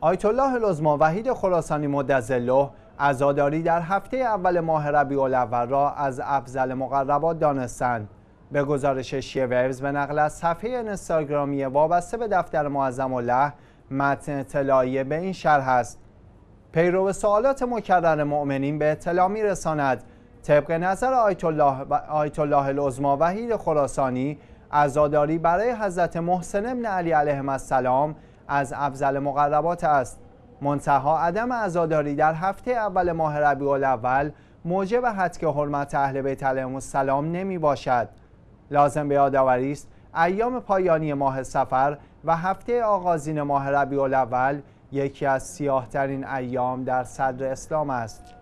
آیت الله لزما وحید خراسانی مدظله عزاداری در هفته اول ماه ربیع الاول را از افضل مقربات دانستند به گزارش ویوز به نقل از صفحه اینستاگرامی وابسته به دفتر معظم الله متن اطلاعی به این شرح است پیرو سوالات مکرر مؤمنین به اطلاع می رساند طبق نظر آیت الله, آیت الله وحید خراسانی عزاداری برای حضرت محسن ابن علی علیهم السلام از افضل مقربات است منتها عدم عزاداری در هفته اول ماه ربیع الاول موجب حتک حرمت اهل بیت علیهم السلام نمی باشد لازم به یادآوری است ایام پایانی ماه سفر و هفته آغازین ماه ربیع الاول یکی از سیاهترین ایام در صدر اسلام است